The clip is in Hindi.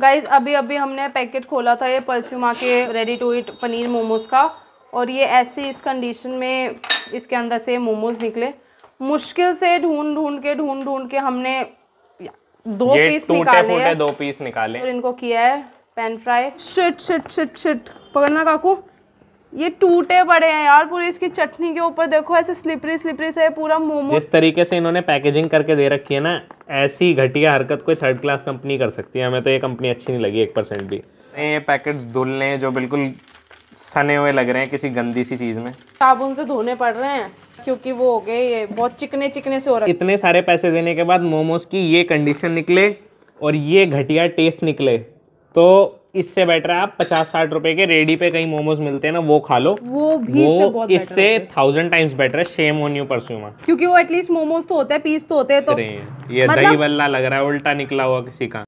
गाइज अभी अभी हमने पैकेट खोला था ये परस्यूम आके ready to eat paneer momos का और ये ऐसे इस कंडीशन में इसके अंदर से मोमोज़ निकले मुश्किल से ढूंढ ढूंढ के ढूंढ ढूंढ के हमने दो पीस निकाले दो पीस निकाले और इनको किया है pan fry shit shit shit shit पकड़ना काकू ये टूटे पड़े हैं यार पूरी इसकी चटनी के ऊपर देखो ऐसे स्लिपरी स्लिपरी से पूरा मोमो जिस तरीके से इन्होंने पैकेजिंग करके दे रखी है ना ऐसी घटिया हरकत कोई थर्ड क्लास कंपनी कर सकती है हमें तो ये कंपनी अच्छी नहीं लगी एक परसेंट भी ये पैकेट्स धुल रहे हैं जो बिल्कुल सने हुए लग रहे हैं किसी गंदी सी चीज़ में साबुन से धोने पड़ रहे हैं क्योंकि वो हो गए ये बहुत चिकने चिकने से हो रहा है इतने सारे पैसे देने के बाद मोमोज की ये कंडीशन निकले और ये घटिया टेस्ट निकले तो इससे बेटर है आप पचास साठ रुपए के रेडी पे कहीं मोमोज मिलते हैं ना वो खा लो वो भी वो इससे थाउजेंड टाइम्स बेटर है शेम ऑन यू परस्यूमर क्योंकि वो एटलीस्ट मोमोज तो होते हैं पीस तो होते हैं तो ये मतलब... दही बल्ला लग रहा है उल्टा निकला हुआ किसी का